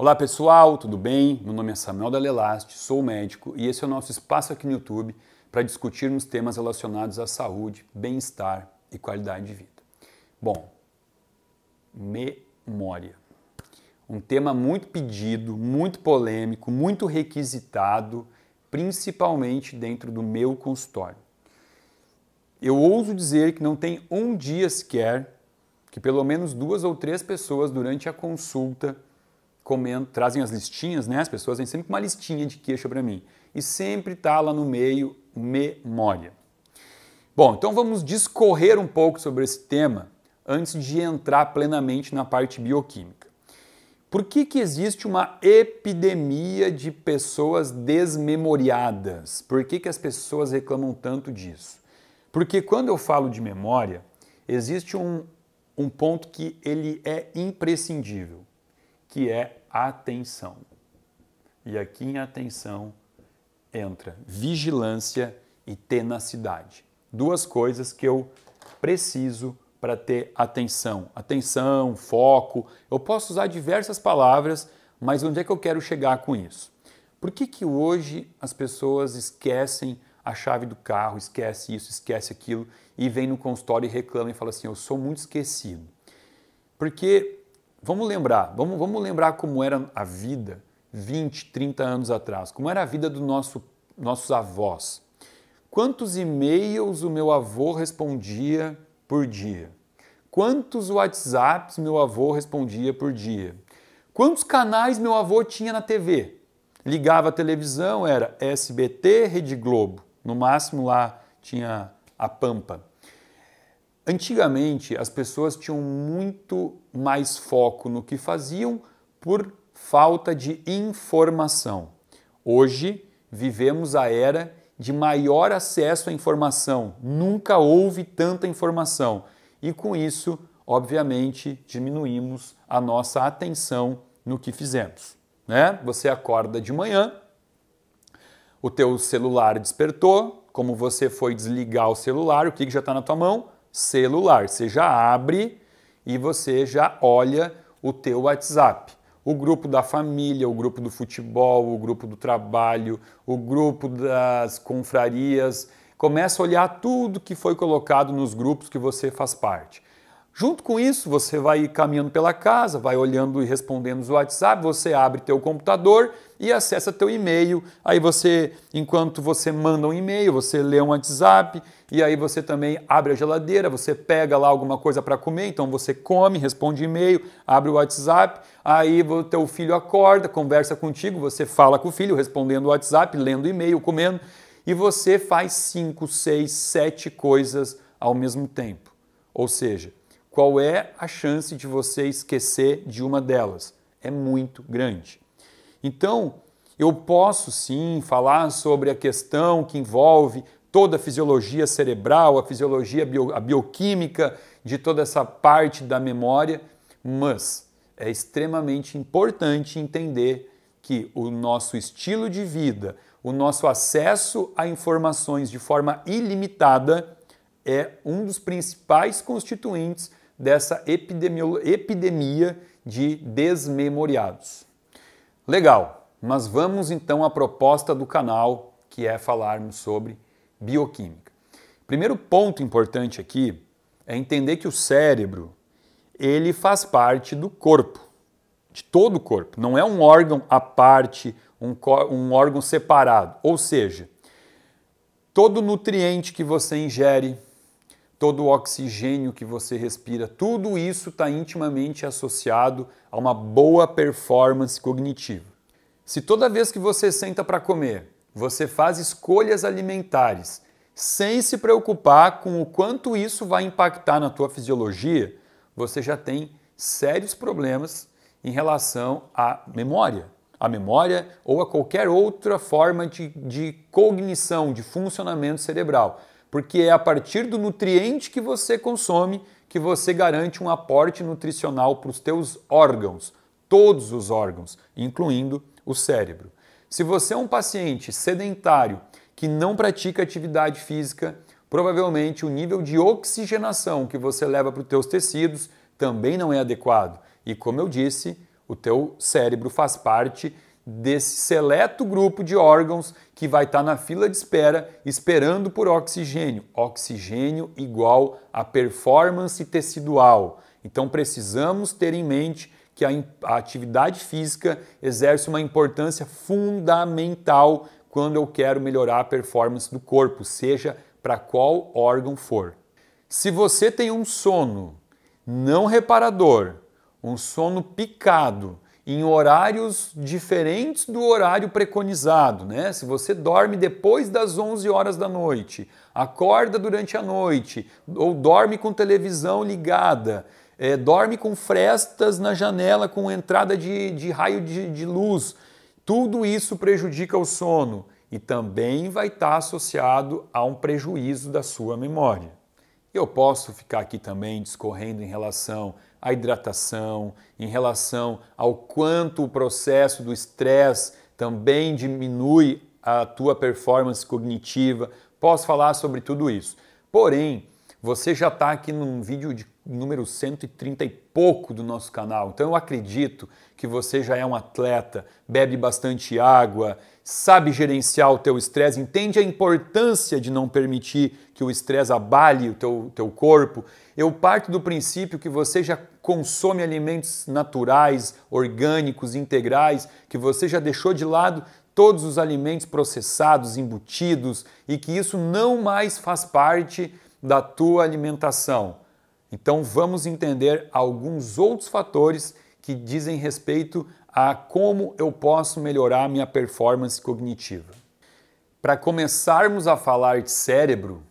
Olá pessoal, tudo bem? Meu nome é Samuel Dalelaste, sou médico e esse é o nosso espaço aqui no YouTube para discutirmos temas relacionados à saúde, bem-estar e qualidade de vida. Bom, memória. Um tema muito pedido, muito polêmico, muito requisitado, principalmente dentro do meu consultório. Eu ouso dizer que não tem um dia sequer que pelo menos duas ou três pessoas durante a consulta comendo, trazem as listinhas, né? As pessoas têm sempre uma listinha de queixa para mim. E sempre está lá no meio memória. Bom, então vamos discorrer um pouco sobre esse tema antes de entrar plenamente na parte bioquímica. Por que, que existe uma epidemia de pessoas desmemoriadas? Por que, que as pessoas reclamam tanto disso? Porque quando eu falo de memória, existe um, um ponto que ele é imprescindível, que é atenção. E aqui em atenção entra vigilância e tenacidade. Duas coisas que eu preciso para ter atenção. Atenção, foco. Eu posso usar diversas palavras, mas onde é que eu quero chegar com isso? Por que, que hoje as pessoas esquecem a chave do carro, esquece isso, esquece aquilo e vem no consultório e reclama e fala assim: Eu sou muito esquecido? Porque vamos lembrar, vamos, vamos lembrar como era a vida 20, 30 anos atrás, como era a vida dos nosso, nossos avós. Quantos e-mails o meu avô respondia por dia? Quantos WhatsApps meu avô respondia por dia? Quantos canais meu avô tinha na TV? Ligava a televisão, era SBT, Rede Globo. No máximo lá tinha a Pampa. Antigamente, as pessoas tinham muito mais foco no que faziam por falta de informação. Hoje, vivemos a era de maior acesso à informação. Nunca houve tanta informação. E com isso, obviamente, diminuímos a nossa atenção no que fizemos. Né? Você acorda de manhã, o teu celular despertou, como você foi desligar o celular, o que, que já está na tua mão? celular. Você já abre e você já olha o teu WhatsApp. O grupo da família, o grupo do futebol, o grupo do trabalho, o grupo das confrarias. Começa a olhar tudo que foi colocado nos grupos que você faz parte. Junto com isso, você vai caminhando pela casa, vai olhando e respondendo os WhatsApp, você abre teu computador e acessa teu e-mail. Aí você, enquanto você manda um e-mail, você lê um WhatsApp, e aí você também abre a geladeira, você pega lá alguma coisa para comer, então você come, responde e-mail, abre o WhatsApp, aí o teu filho acorda, conversa contigo, você fala com o filho, respondendo o WhatsApp, lendo e-mail, comendo, e você faz cinco, seis, sete coisas ao mesmo tempo. Ou seja, qual é a chance de você esquecer de uma delas? É muito grande. Então, eu posso sim falar sobre a questão que envolve toda a fisiologia cerebral, a fisiologia bio, a bioquímica de toda essa parte da memória, mas é extremamente importante entender que o nosso estilo de vida, o nosso acesso a informações de forma ilimitada é um dos principais constituintes dessa epidemia de desmemoriados. Legal, mas vamos então à proposta do canal, que é falarmos sobre bioquímica. Primeiro ponto importante aqui é entender que o cérebro ele faz parte do corpo, de todo o corpo. Não é um órgão à parte, um, um órgão separado. Ou seja, todo nutriente que você ingere, todo o oxigênio que você respira, tudo isso está intimamente associado a uma boa performance cognitiva. Se toda vez que você senta para comer, você faz escolhas alimentares sem se preocupar com o quanto isso vai impactar na tua fisiologia, você já tem sérios problemas em relação à memória. à memória ou a qualquer outra forma de, de cognição, de funcionamento cerebral. Porque é a partir do nutriente que você consome que você garante um aporte nutricional para os teus órgãos, todos os órgãos, incluindo o cérebro. Se você é um paciente sedentário que não pratica atividade física, provavelmente o nível de oxigenação que você leva para os teus tecidos também não é adequado. E como eu disse, o teu cérebro faz parte desse seleto grupo de órgãos que vai estar tá na fila de espera esperando por oxigênio. Oxigênio igual a performance tecidual. Então precisamos ter em mente que a, a atividade física exerce uma importância fundamental quando eu quero melhorar a performance do corpo, seja para qual órgão for. Se você tem um sono não reparador, um sono picado, em horários diferentes do horário preconizado, né? Se você dorme depois das 11 horas da noite, acorda durante a noite ou dorme com televisão ligada, é, dorme com frestas na janela, com entrada de, de raio de, de, luz. Tudo isso prejudica o sono e também vai estar associado a um prejuízo da sua memória. Eu posso ficar aqui também discorrendo em relação à hidratação, em relação ao quanto o processo do estresse também diminui a tua performance cognitiva. Posso falar sobre tudo isso. Porém, você já está aqui num vídeo de número 130 e pouco do nosso canal. Então eu acredito que você já é um atleta, bebe bastante água, sabe gerenciar o teu estresse, entende a importância de não permitir que o estresse abale o teu, teu corpo. Eu parto do princípio que você já consome alimentos naturais, orgânicos, integrais, que você já deixou de lado todos os alimentos processados, embutidos e que isso não mais faz parte da tua alimentação. Então vamos entender alguns outros fatores que dizem respeito a como eu posso melhorar minha performance cognitiva. Para começarmos a falar de cérebro,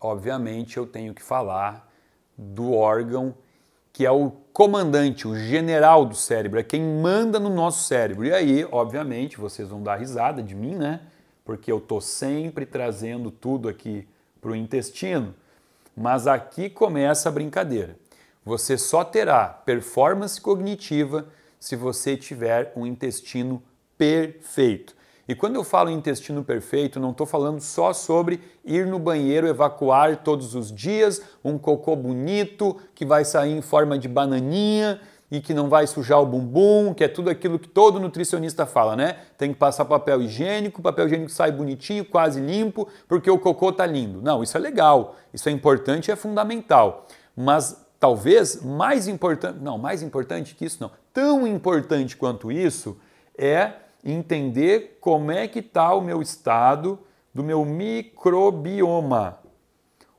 obviamente eu tenho que falar do órgão que é o comandante, o general do cérebro, é quem manda no nosso cérebro. E aí, obviamente, vocês vão dar risada de mim, né? Porque eu tô sempre trazendo tudo aqui para o intestino. Mas aqui começa a brincadeira. Você só terá performance cognitiva se você tiver um intestino perfeito. E quando eu falo intestino perfeito, não estou falando só sobre ir no banheiro, evacuar todos os dias, um cocô bonito que vai sair em forma de bananinha e que não vai sujar o bumbum, que é tudo aquilo que todo nutricionista fala, né? Tem que passar papel higiênico, papel higiênico sai bonitinho, quase limpo, porque o cocô tá lindo. Não, isso é legal, isso é importante, é fundamental. Mas talvez mais importante, não, mais importante que isso não, tão importante quanto isso é entender como é que tá o meu estado do meu microbioma.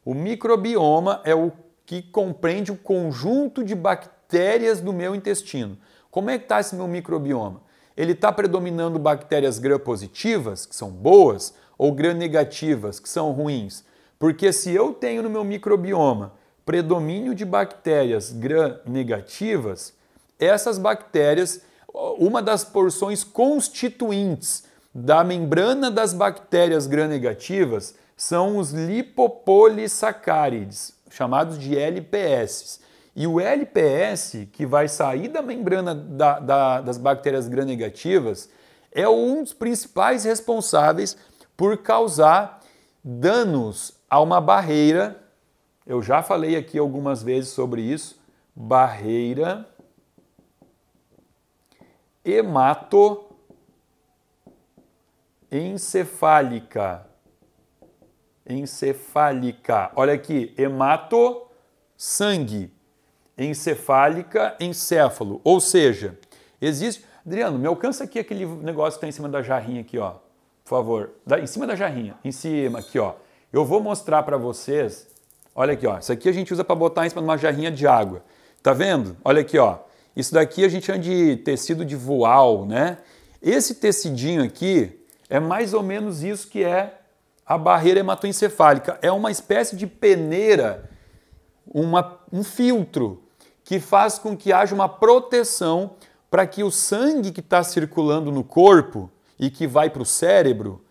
O microbioma é o que compreende o conjunto de bactérias bactérias do meu intestino. Como é que está esse meu microbioma? Ele está predominando bactérias gram-positivas, que são boas, ou gram-negativas, que são ruins? Porque se eu tenho no meu microbioma predomínio de bactérias gram-negativas, essas bactérias, uma das porções constituintes da membrana das bactérias gram-negativas são os lipopolisacárides, chamados de LPS. E o LPS, que vai sair da membrana da, da, das bactérias gram-negativas, é um dos principais responsáveis por causar danos a uma barreira. Eu já falei aqui algumas vezes sobre isso. Barreira hematoencefálica. Encefálica. Olha aqui, hemato sangue encefálica, encéfalo. Ou seja, existe. Adriano, me alcança aqui aquele negócio que está em cima da jarrinha aqui, ó. Por favor. Da, em cima da jarrinha. Em cima, aqui, ó. Eu vou mostrar para vocês. Olha aqui, ó. Isso aqui a gente usa para botar em cima de uma jarrinha de água. Tá vendo? Olha aqui, ó. Isso daqui a gente chama de tecido de voal, né? Esse tecidinho aqui é mais ou menos isso que é a barreira hematoencefálica. É uma espécie de peneira, uma, um filtro que faz com que haja uma proteção para que o sangue que está circulando no corpo e que vai para o cérebro,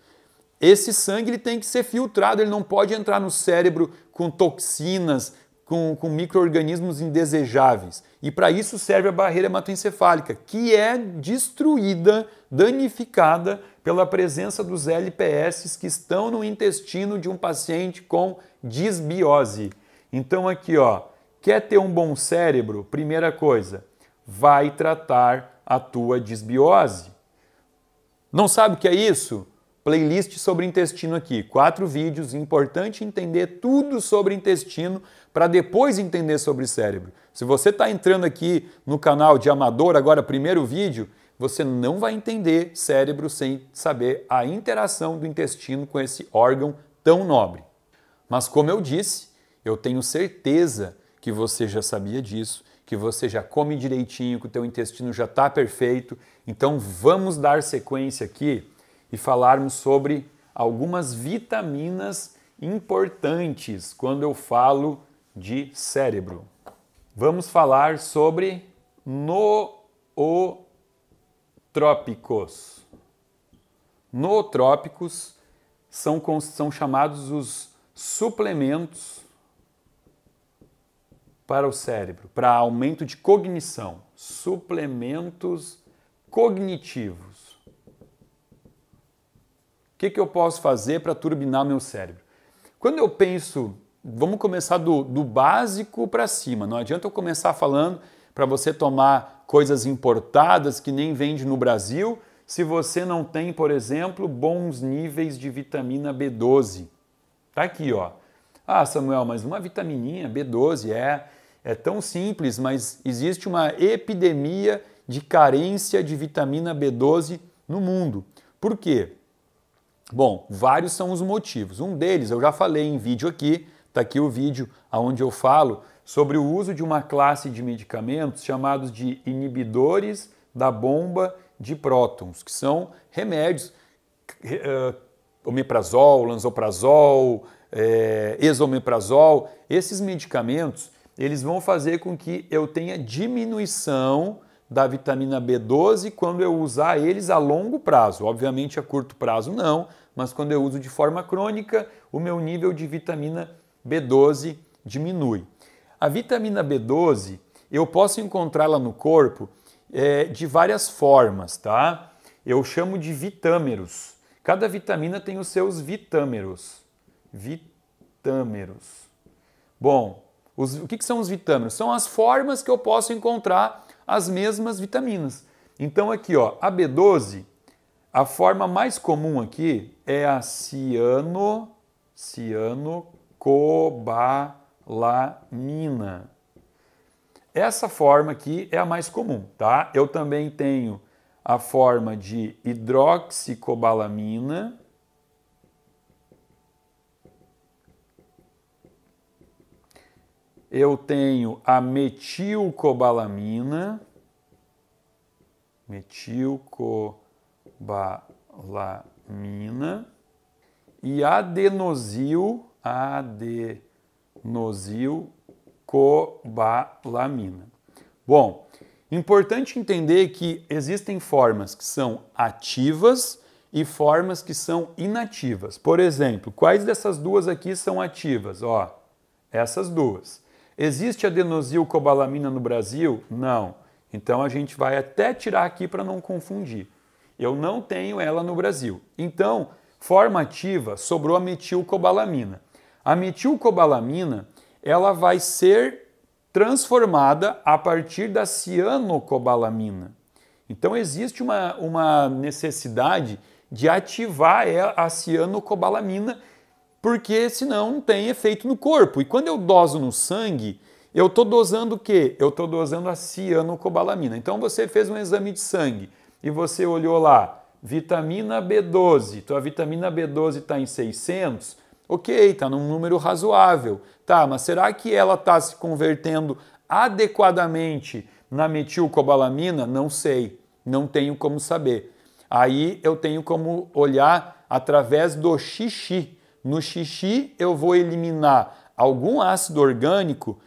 esse sangue ele tem que ser filtrado, ele não pode entrar no cérebro com toxinas, com, com micro-organismos indesejáveis. E para isso serve a barreira hematoencefálica, que é destruída, danificada pela presença dos LPS que estão no intestino de um paciente com disbiose. Então aqui, ó, Quer ter um bom cérebro? Primeira coisa, vai tratar a tua desbiose. Não sabe o que é isso? Playlist sobre intestino aqui, quatro vídeos, importante entender tudo sobre intestino para depois entender sobre cérebro. Se você está entrando aqui no canal de amador agora, primeiro vídeo, você não vai entender cérebro sem saber a interação do intestino com esse órgão tão nobre. Mas como eu disse, eu tenho certeza que você já sabia disso, que você já come direitinho, que o teu intestino já está perfeito. Então vamos dar sequência aqui e falarmos sobre algumas vitaminas importantes quando eu falo de cérebro. Vamos falar sobre nootrópicos. Nootrópicos são, são chamados os suplementos para o cérebro, para aumento de cognição, suplementos cognitivos. O que, que eu posso fazer para turbinar meu cérebro? Quando eu penso, vamos começar do, do básico para cima, não adianta eu começar falando para você tomar coisas importadas que nem vende no Brasil se você não tem, por exemplo, bons níveis de vitamina B12. Tá aqui, ó. Ah, Samuel, mas uma vitamininha B12 é é tão simples, mas existe uma epidemia de carência de vitamina B12 no mundo. Por quê? Bom, vários são os motivos. Um deles, eu já falei em vídeo aqui, está aqui o vídeo onde eu falo sobre o uso de uma classe de medicamentos chamados de inibidores da bomba de prótons, que são remédios, uh, omeprazol, lanzoprazol, é, eh, exomeprazol, esses medicamentos eles vão fazer com que eu tenha diminuição da vitamina B12 quando eu usar eles a longo prazo. Obviamente a curto prazo não, mas quando eu uso de forma crônica, o meu nível de vitamina B12 diminui. A vitamina B12 eu posso encontrá-la no corpo é, de várias formas, tá? Eu chamo de vitâmeros. Cada vitamina tem os seus vitâmeros. Vitâmeros. Bom, os, o que, que são os vitâminos? São as formas que eu posso encontrar as mesmas vitaminas. Então aqui, ó, a B12, a forma mais comum aqui é a ciano, cianocobalamina. Essa forma aqui é a mais comum, tá? Eu também tenho a forma de hidroxicobalamina eu tenho a metilcobalamina, metilcobalamina e adenosil, adenosil Bom, importante entender que existem formas que são ativas e formas que são inativas. Por exemplo, quais dessas duas aqui são ativas? Ó, essas duas. Existe adenosilcobalamina no Brasil? Não. Então a gente vai até tirar aqui para não confundir. Eu não tenho ela no Brasil. Então, forma ativa, sobrou a metilcobalamina. A metilcobalamina, ela vai ser transformada a partir da cianocobalamina. Então existe uma, uma necessidade de ativar a cianocobalamina porque senão não tem efeito no corpo. E quando eu doso no sangue, eu estou dosando o quê? Eu estou dosando a cianocobalamina. Então você fez um exame de sangue e você olhou lá, vitamina B12, tua vitamina B12 está em 600, ok, está num número razoável. Tá, mas será que ela está se convertendo adequadamente na metilcobalamina? Não sei, não tenho como saber. Aí eu tenho como olhar através do xixi. No xixi, eu vou eliminar algum ácido orgânico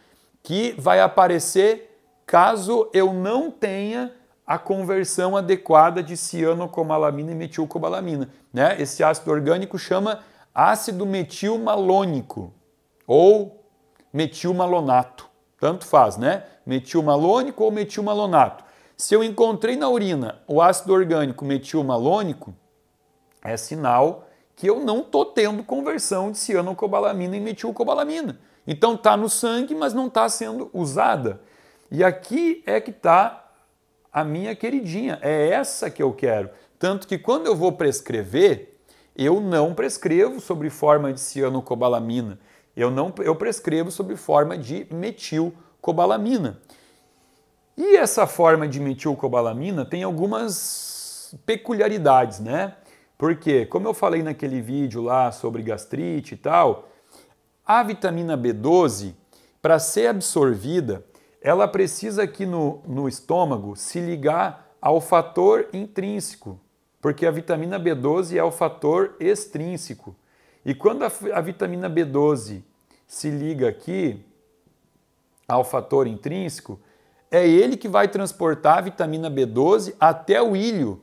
que vai aparecer caso eu não tenha a conversão adequada de cianocobalamina e metilcobalamina. Né? Esse ácido orgânico chama ácido metilmalônico ou metilmalonato. Tanto faz, né? Metilmalônico ou metilmalonato. Se eu encontrei na urina o ácido orgânico metilmalônico, é sinal que eu não estou tendo conversão de cianocobalamina em metilcobalamina. Então está no sangue, mas não está sendo usada. E aqui é que está a minha queridinha. É essa que eu quero. Tanto que quando eu vou prescrever, eu não prescrevo sobre forma de cianocobalamina. Eu não eu prescrevo sobre forma de metilcobalamina. E essa forma de metilcobalamina tem algumas peculiaridades, né? Porque, como eu falei naquele vídeo lá sobre gastrite e tal, a vitamina B12, para ser absorvida, ela precisa aqui no, no estômago se ligar ao fator intrínseco, porque a vitamina B12 é o fator extrínseco. E quando a, a vitamina B12 se liga aqui ao fator intrínseco, é ele que vai transportar a vitamina B12 até o ilho,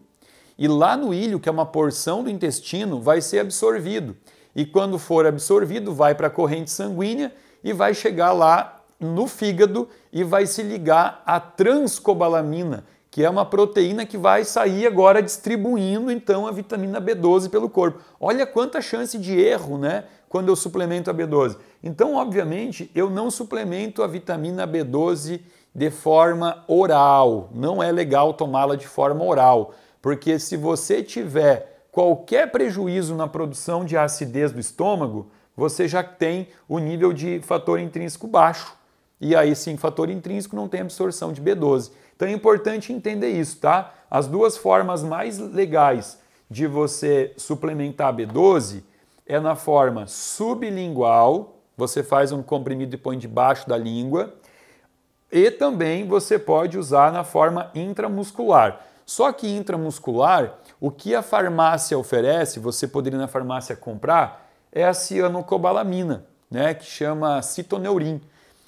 e lá no ilho, que é uma porção do intestino, vai ser absorvido. E quando for absorvido, vai para a corrente sanguínea e vai chegar lá no fígado e vai se ligar à transcobalamina, que é uma proteína que vai sair agora distribuindo então a vitamina B12 pelo corpo. Olha quanta chance de erro, né? Quando eu suplemento a B12. Então, obviamente, eu não suplemento a vitamina B12 de forma oral. Não é legal tomá-la de forma oral. Porque se você tiver qualquer prejuízo na produção de acidez do estômago, você já tem o nível de fator intrínseco baixo. E aí sim, fator intrínseco não tem absorção de B12. Então é importante entender isso, tá? As duas formas mais legais de você suplementar B12 é na forma sublingual, você faz um comprimido e põe debaixo da língua, e também você pode usar na forma intramuscular. Só que intramuscular, o que a farmácia oferece, você poderia na farmácia comprar, é a cianocobalamina, né, que chama citoneurin.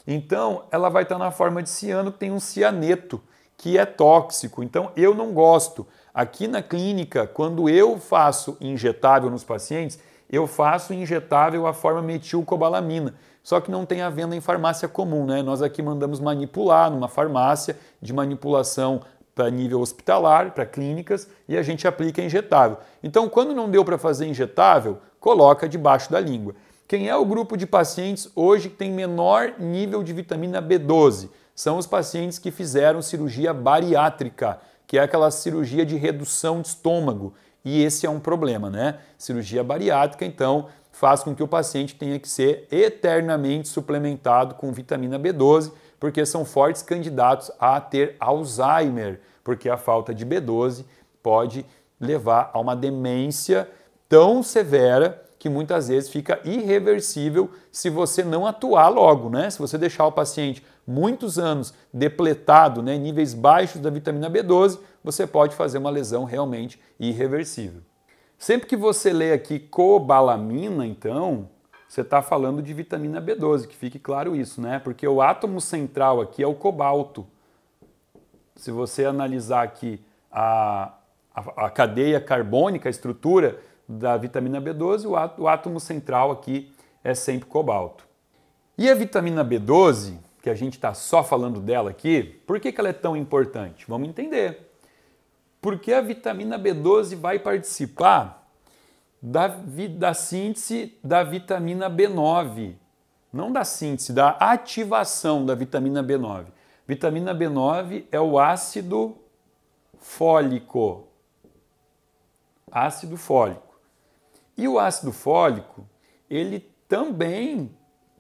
Então, ela vai estar na forma de ciano, tem um cianeto, que é tóxico. Então, eu não gosto. Aqui na clínica, quando eu faço injetável nos pacientes, eu faço injetável a forma metilcobalamina. Só que não tem a venda em farmácia comum, né? Nós aqui mandamos manipular numa farmácia de manipulação para nível hospitalar, para clínicas, e a gente aplica injetável. Então, quando não deu para fazer injetável, coloca debaixo da língua. Quem é o grupo de pacientes hoje que tem menor nível de vitamina B12? São os pacientes que fizeram cirurgia bariátrica, que é aquela cirurgia de redução de estômago. E esse é um problema, né? Cirurgia bariátrica, então, faz com que o paciente tenha que ser eternamente suplementado com vitamina B12 porque são fortes candidatos a ter Alzheimer, porque a falta de B12 pode levar a uma demência tão severa que muitas vezes fica irreversível se você não atuar logo, né? Se você deixar o paciente muitos anos depletado, né, níveis baixos da vitamina B12, você pode fazer uma lesão realmente irreversível. Sempre que você lê aqui cobalamina, então, você está falando de vitamina B12, que fique claro isso, né? Porque o átomo central aqui é o cobalto. Se você analisar aqui a, a, a cadeia carbônica, a estrutura da vitamina B12, o, o átomo central aqui é sempre cobalto. E a vitamina B12, que a gente está só falando dela aqui, por que, que ela é tão importante? Vamos entender. Porque a vitamina B12 vai participar da, da síntese da vitamina B9. Não da síntese, da ativação da vitamina B9. Vitamina B9 é o ácido fólico. Ácido fólico. E o ácido fólico, ele também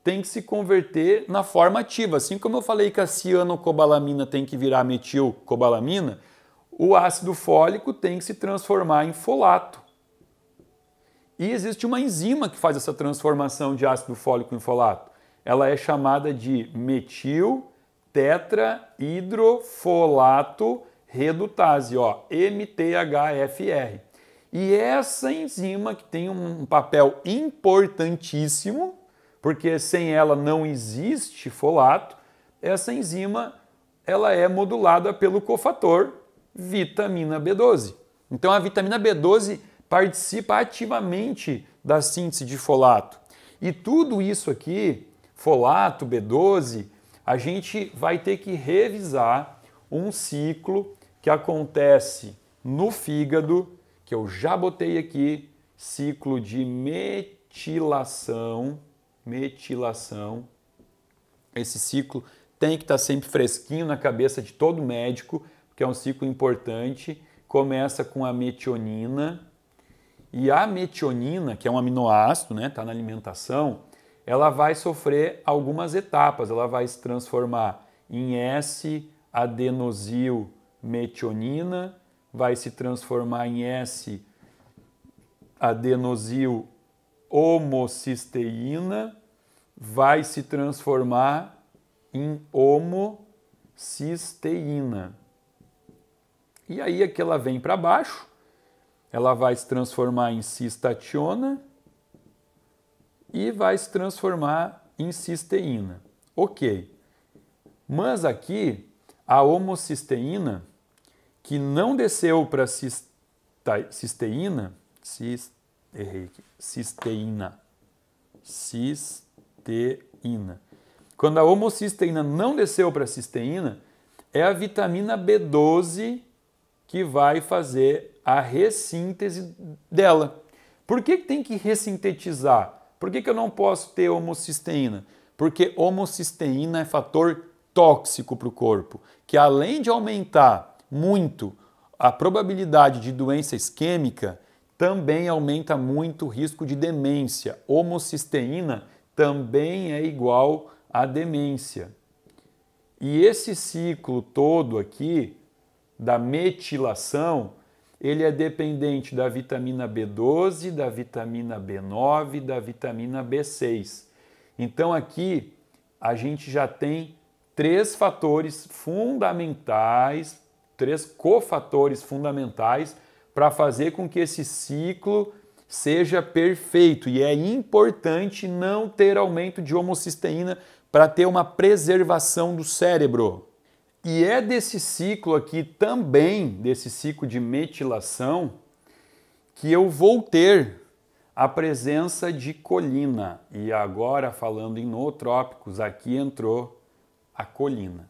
tem que se converter na forma ativa. Assim como eu falei que a cianocobalamina tem que virar metilcobalamina, o ácido fólico tem que se transformar em folato. E existe uma enzima que faz essa transformação de ácido fólico em folato. Ela é chamada de metil tetrahidrofolato redutase, ó, MTHFR. E é essa enzima que tem um papel importantíssimo, porque sem ela não existe folato, essa enzima ela é modulada pelo cofator vitamina B12. Então a vitamina B12 participa ativamente da síntese de folato. E tudo isso aqui, folato, B12, a gente vai ter que revisar um ciclo que acontece no fígado, que eu já botei aqui, ciclo de metilação, metilação. Esse ciclo tem que estar sempre fresquinho na cabeça de todo médico, porque é um ciclo importante. Começa com a metionina, e a metionina, que é um aminoácido, né, está na alimentação, ela vai sofrer algumas etapas. Ela vai se transformar em S-adenosil metionina, vai se transformar em S-adenosil homocisteína, vai se transformar em homocisteína. E aí é que ela vem para baixo ela vai se transformar em cistationa e vai se transformar em cisteína. Ok. Mas aqui, a homocisteína, que não desceu para cisteína, cis, errei aqui, cisteína, cisteína. Quando a homocisteína não desceu para a cisteína, é a vitamina B12 que vai fazer a ressíntese dela. Por que tem que ressintetizar? Por que, que eu não posso ter homocisteína? Porque homocisteína é fator tóxico para o corpo, que além de aumentar muito a probabilidade de doença isquêmica, também aumenta muito o risco de demência. Homocisteína também é igual à demência. E esse ciclo todo aqui da metilação, ele é dependente da vitamina B12, da vitamina B9, da vitamina B6. Então aqui a gente já tem três fatores fundamentais, três cofatores fundamentais para fazer com que esse ciclo seja perfeito. E é importante não ter aumento de homocisteína para ter uma preservação do cérebro. E é desse ciclo aqui também, desse ciclo de metilação, que eu vou ter a presença de colina. E agora, falando em nootrópicos, aqui entrou a colina.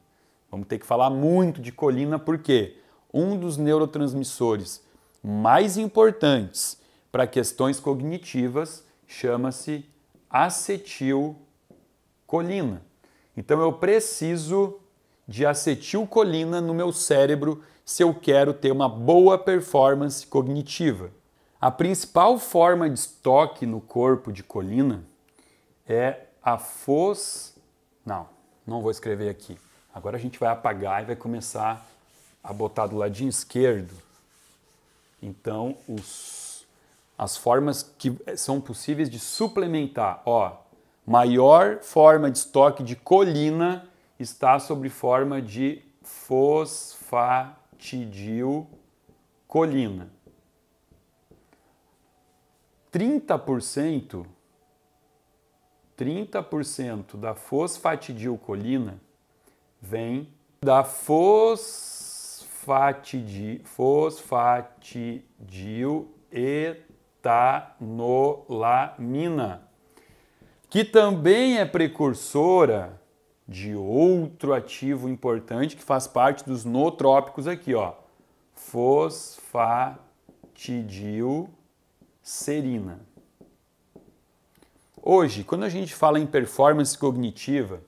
Vamos ter que falar muito de colina, porque um dos neurotransmissores mais importantes para questões cognitivas chama-se acetilcolina. Então eu preciso de acetilcolina no meu cérebro se eu quero ter uma boa performance cognitiva. A principal forma de estoque no corpo de colina é a fos. Não, não vou escrever aqui. Agora a gente vai apagar e vai começar a botar do ladinho esquerdo. Então, os... as formas que são possíveis de suplementar. Ó, maior forma de estoque de colina está sob forma de fosfatidilcolina. 30%, 30% da fosfatidilcolina vem da fosfatidi, fosfatidiletanolamina, que também é precursora de outro ativo importante que faz parte dos nootrópicos aqui, ó. Fosfatidilcerina. Hoje, quando a gente fala em performance cognitiva,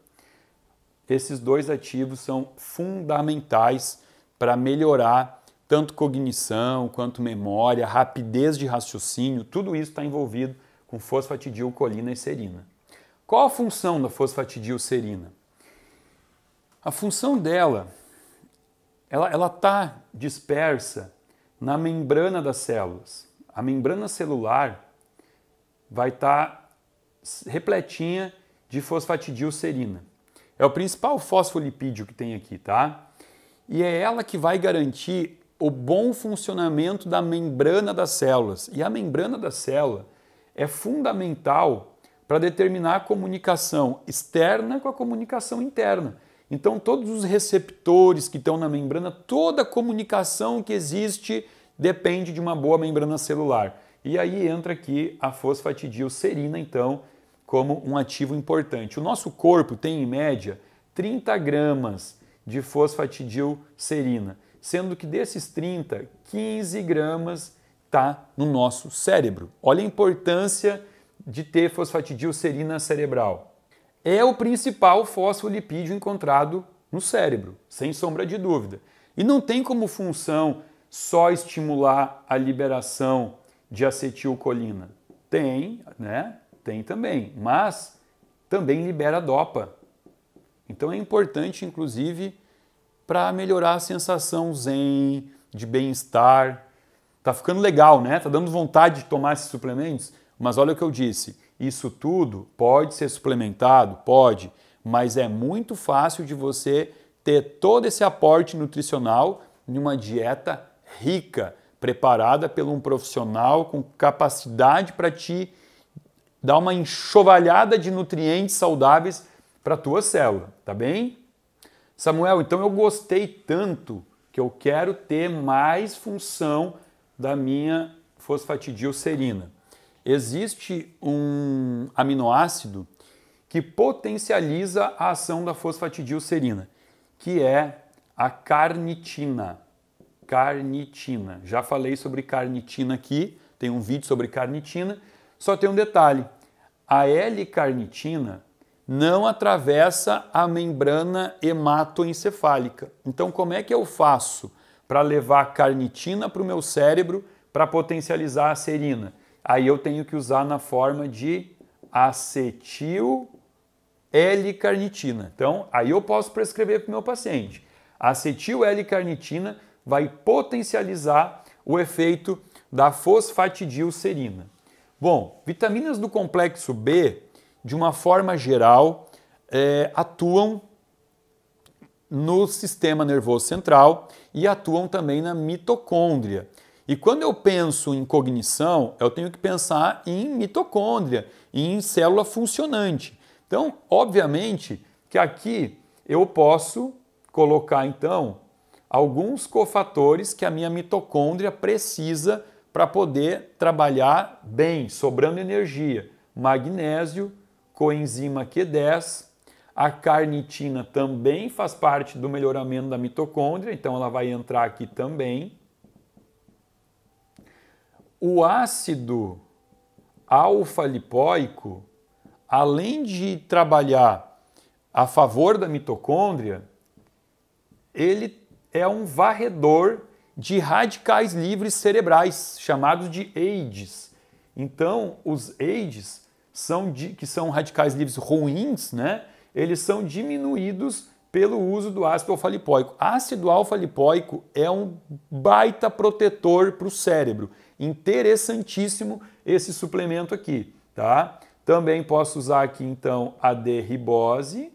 esses dois ativos são fundamentais para melhorar tanto cognição quanto memória, rapidez de raciocínio, tudo isso está envolvido com fosfatidilcolina e serina. Qual a função da fosfatidilcerina? A função dela, ela está dispersa na membrana das células. A membrana celular vai estar tá repletinha de fosfatidilcerina. É o principal fosfolipídio que tem aqui, tá? E é ela que vai garantir o bom funcionamento da membrana das células. E a membrana da célula é fundamental para determinar a comunicação externa com a comunicação interna. Então, todos os receptores que estão na membrana, toda a comunicação que existe depende de uma boa membrana celular. E aí entra aqui a fosfatidilserina, então, como um ativo importante. O nosso corpo tem, em média, 30 gramas de fosfatidilserina, sendo que desses 30, 15 gramas está no nosso cérebro. Olha a importância de ter fosfatidilserina cerebral é o principal fosfolipídio encontrado no cérebro, sem sombra de dúvida. E não tem como função só estimular a liberação de acetilcolina. Tem, né? Tem também, mas também libera dopa. Então é importante, inclusive, para melhorar a sensação zen, de bem-estar. Tá ficando legal, né? Tá dando vontade de tomar esses suplementos, mas olha o que eu disse isso tudo pode ser suplementado, pode, mas é muito fácil de você ter todo esse aporte nutricional em uma dieta rica, preparada por um profissional com capacidade para te dar uma enxovalhada de nutrientes saudáveis para a tua célula, tá bem? Samuel, então eu gostei tanto que eu quero ter mais função da minha fosfatidilserina existe um aminoácido que potencializa a ação da fosfatidilcerina, que é a carnitina. Carnitina. Já falei sobre carnitina aqui, tem um vídeo sobre carnitina, só tem um detalhe. A L-carnitina não atravessa a membrana hematoencefálica. Então, como é que eu faço para levar carnitina para o meu cérebro para potencializar a serina? aí eu tenho que usar na forma de acetil L-carnitina. Então, aí eu posso prescrever para o meu paciente. acetil L-carnitina vai potencializar o efeito da fosfatidilcerina. Bom, vitaminas do complexo B, de uma forma geral, é, atuam no sistema nervoso central e atuam também na mitocôndria. E quando eu penso em cognição, eu tenho que pensar em mitocôndria, em célula funcionante. Então, obviamente que aqui eu posso colocar então alguns cofatores que a minha mitocôndria precisa para poder trabalhar bem, sobrando energia. Magnésio, coenzima Q10, a carnitina também faz parte do melhoramento da mitocôndria, então ela vai entrar aqui também. O ácido alfa-lipóico, além de trabalhar a favor da mitocôndria, ele é um varredor de radicais livres cerebrais, chamados de AIDS. Então, os AIDS, são de, que são radicais livres ruins, né? eles são diminuídos pelo uso do ácido alfa-lipóico. Ácido alfa-lipóico é um baita protetor para o cérebro. Interessantíssimo esse suplemento aqui, tá? Também posso usar aqui então a derribose,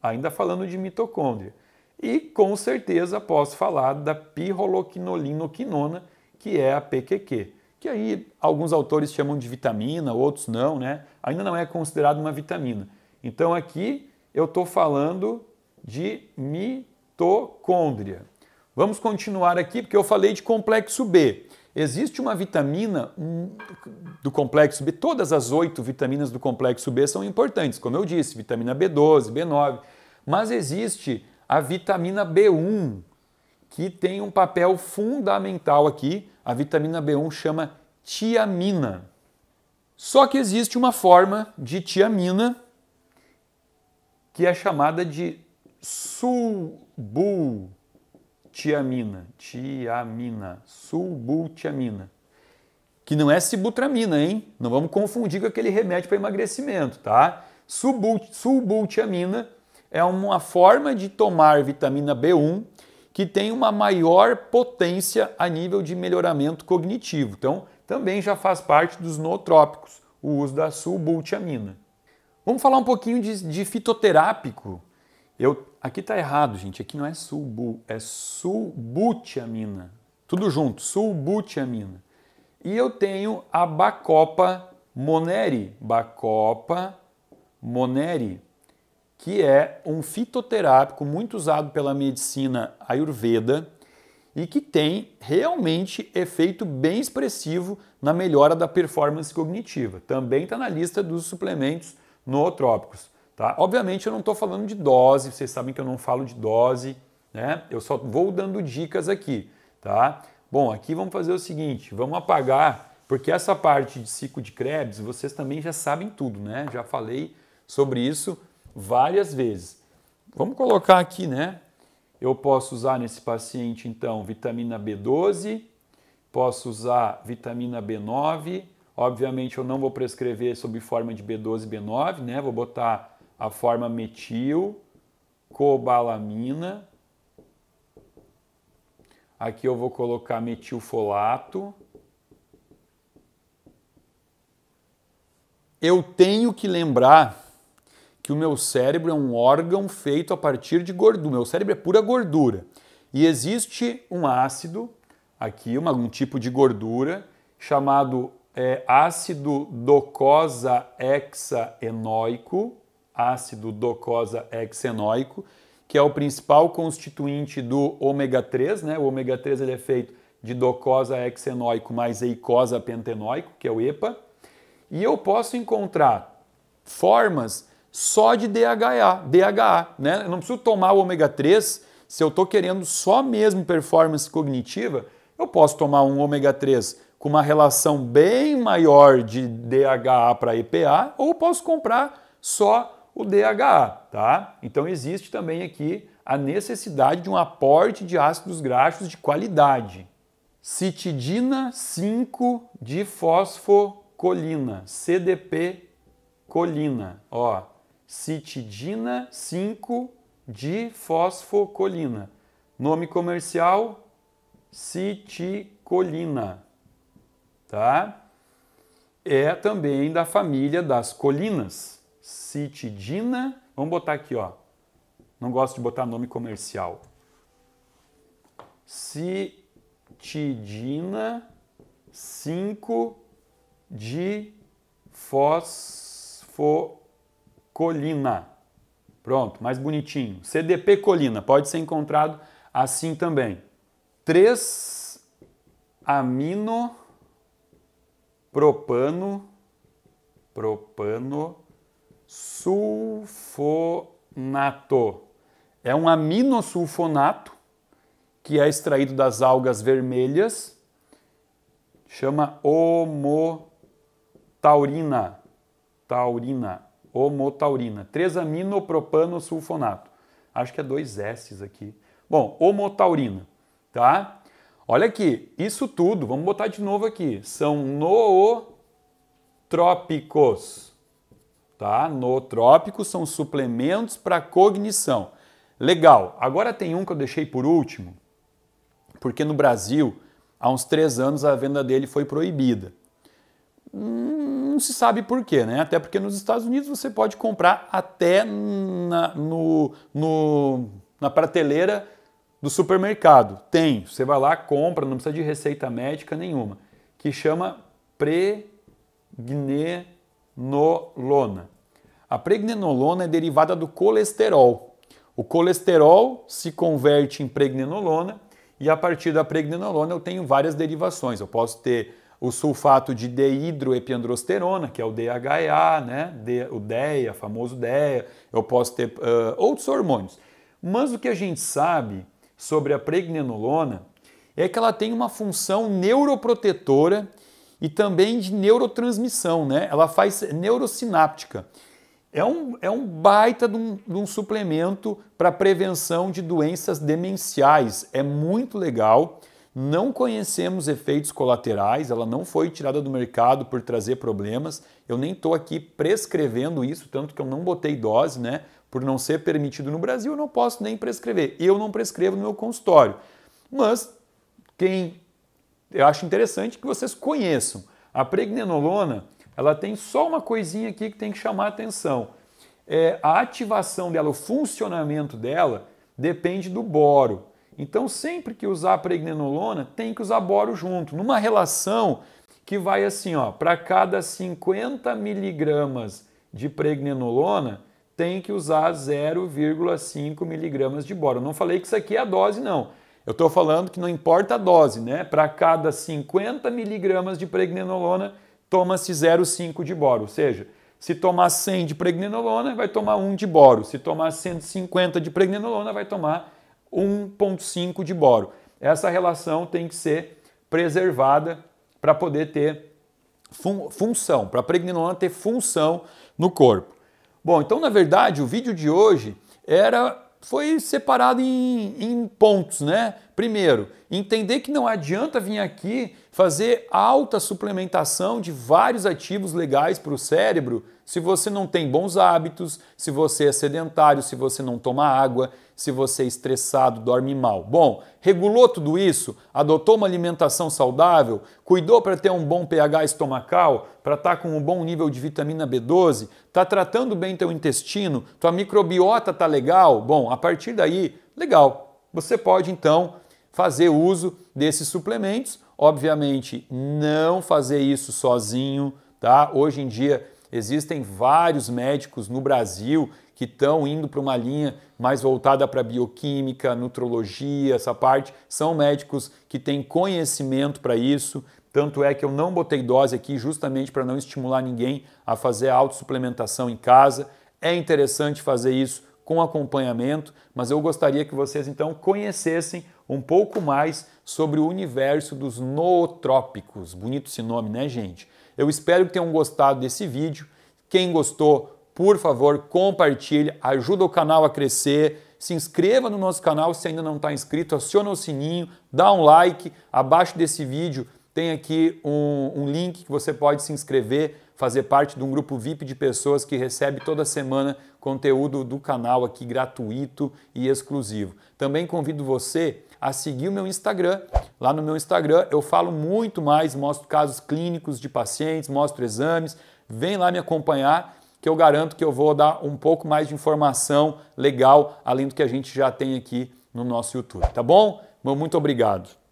ainda falando de mitocôndria. E com certeza posso falar da pirroloquinolinoquinona, que é a PQQ, que aí alguns autores chamam de vitamina, outros não, né? Ainda não é considerado uma vitamina. Então aqui eu estou falando de mitocôndria. Vamos continuar aqui, porque eu falei de complexo B. Existe uma vitamina do complexo B, todas as oito vitaminas do complexo B são importantes, como eu disse, vitamina B12, B9, mas existe a vitamina B1, que tem um papel fundamental aqui. A vitamina B1 chama tiamina. Só que existe uma forma de tiamina que é chamada de sulbul tiamina, tiamina, sulbutiamina. Que não é sibutramina, hein? Não vamos confundir com aquele remédio para emagrecimento, tá? Subult, sulbutiamina é uma forma de tomar vitamina B1 que tem uma maior potência a nível de melhoramento cognitivo. Então, também já faz parte dos nootrópicos, o uso da sulbutiamina. Vamos falar um pouquinho de, de fitoterápico. Eu Aqui tá errado, gente. Aqui não é sulbu, é sulbutiamina. Tudo junto, sulbutiamina. E eu tenho a bacopa moneri, bacopa moneri, que é um fitoterápico muito usado pela medicina ayurveda e que tem realmente efeito bem expressivo na melhora da performance cognitiva. Também está na lista dos suplementos nootrópicos. Tá? Obviamente eu não estou falando de dose, vocês sabem que eu não falo de dose, né? Eu só vou dando dicas aqui, tá? Bom, aqui vamos fazer o seguinte, vamos apagar, porque essa parte de ciclo de Krebs, vocês também já sabem tudo, né? Já falei sobre isso várias vezes. Vamos colocar aqui, né? Eu posso usar nesse paciente, então, vitamina B12, posso usar vitamina B9, obviamente eu não vou prescrever sob forma de B12 B9, né? Vou botar a forma metil, cobalamina. Aqui eu vou colocar metilfolato. Eu tenho que lembrar que o meu cérebro é um órgão feito a partir de gordura. Meu cérebro é pura gordura. E existe um ácido, aqui uma, um tipo de gordura, chamado é, ácido docosa hexaenoico ácido docosa hexenóico, que é o principal constituinte do ômega 3, né? O ômega 3 ele é feito de docosa hexenóico mais eicosa que é o EPA. E eu posso encontrar formas só de DHA, DHA, né? Eu não preciso tomar o ômega 3 se eu estou querendo só mesmo performance cognitiva, eu posso tomar um ômega 3 com uma relação bem maior de DHA para EPA, ou posso comprar só o DHA, tá? Então existe também aqui a necessidade de um aporte de ácidos graxos de qualidade. Citidina 5 fosfocolina, CDP colina, ó. Citidina 5 fosfocolina. Nome comercial citicolina, tá? É também da família das colinas citidina. Vamos botar aqui, ó. Não gosto de botar nome comercial. Citidina 5 de fosfocolina. Pronto, mais bonitinho. CDP colina pode ser encontrado assim também. 3 amino propano propano sulfonato. É um aminosulfonato que é extraído das algas vermelhas, chama homotaurina. Taurina, homotaurina, 3-aminopropanosulfonato. Acho que é dois S's aqui. Bom, homotaurina, tá? Olha aqui, isso tudo, vamos botar de novo aqui, são nootrópicos tá? Nootrópicos são suplementos para cognição. Legal. Agora tem um que eu deixei por último, porque no Brasil, há uns três anos, a venda dele foi proibida. Hum, não se sabe por quê, né? Até porque nos Estados Unidos você pode comprar até na, no, no, na prateleira do supermercado. Tem. Você vai lá, compra, não precisa de receita médica nenhuma. Que chama pregne pregnenolona. A pregnenolona é derivada do colesterol. O colesterol se converte em pregnenolona e a partir da pregnenolona eu tenho várias derivações. Eu posso ter o sulfato de dehidroepiandrosterona, que é o DHA né? o DEA, famoso DEA. Eu posso ter uh, outros hormônios. Mas o que a gente sabe sobre a pregnenolona é que ela tem uma função neuroprotetora e também de neurotransmissão, né? Ela faz neurosináptica. É um, é um baita de um, de um suplemento para prevenção de doenças demenciais. É muito legal. Não conhecemos efeitos colaterais, ela não foi tirada do mercado por trazer problemas. Eu nem estou aqui prescrevendo isso, tanto que eu não botei dose, né? Por não ser permitido no Brasil, eu não posso nem prescrever. Eu não prescrevo no meu consultório. Mas quem eu acho interessante que vocês conheçam. A pregnenolona, ela tem só uma coisinha aqui que tem que chamar a atenção. É, a ativação dela, o funcionamento dela, depende do boro. Então, sempre que usar a pregnenolona, tem que usar boro junto, numa relação que vai assim, ó, para cada 50 miligramas de pregnenolona, tem que usar 0,5 miligramas de boro. Eu não falei que isso aqui é a dose, não. Eu estou falando que não importa a dose, né? Para cada 50 miligramas de pregnenolona, toma-se 0,5 de boro. Ou seja, se tomar 100 de pregnenolona, vai tomar 1 de boro. Se tomar 150 de pregnenolona, vai tomar 1,5 de boro. Essa relação tem que ser preservada para poder ter fun função, para a pregnenolona ter função no corpo. Bom, então na verdade o vídeo de hoje era foi separado em, em pontos, né? Primeiro, entender que não adianta vir aqui fazer alta suplementação de vários ativos legais para o cérebro se você não tem bons hábitos, se você é sedentário, se você não toma água, se você é estressado, dorme mal. Bom, regulou tudo isso, adotou uma alimentação saudável, cuidou para ter um bom pH estomacal, para estar tá com um bom nível de vitamina B12, está tratando bem teu intestino, tua microbiota está legal. Bom, a partir daí, legal. Você pode então fazer uso desses suplementos Obviamente, não fazer isso sozinho, tá? Hoje em dia existem vários médicos no Brasil que estão indo para uma linha mais voltada para bioquímica, nutrologia, essa parte. São médicos que têm conhecimento para isso. Tanto é que eu não botei dose aqui justamente para não estimular ninguém a fazer autossuplementação em casa. É interessante fazer isso com acompanhamento, mas eu gostaria que vocês então conhecessem um pouco mais sobre o universo dos nootrópicos. Bonito esse nome, né, gente? Eu espero que tenham gostado desse vídeo. Quem gostou, por favor, compartilhe, ajuda o canal a crescer. Se inscreva no nosso canal se ainda não está inscrito, aciona o sininho, dá um like. Abaixo desse vídeo tem aqui um, um link que você pode se inscrever fazer parte de um grupo VIP de pessoas que recebe toda semana conteúdo do canal aqui gratuito e exclusivo. Também convido você a seguir o meu Instagram. Lá no meu Instagram eu falo muito mais, mostro casos clínicos de pacientes, mostro exames. Vem lá me acompanhar que eu garanto que eu vou dar um pouco mais de informação legal além do que a gente já tem aqui no nosso YouTube, tá bom? Muito obrigado.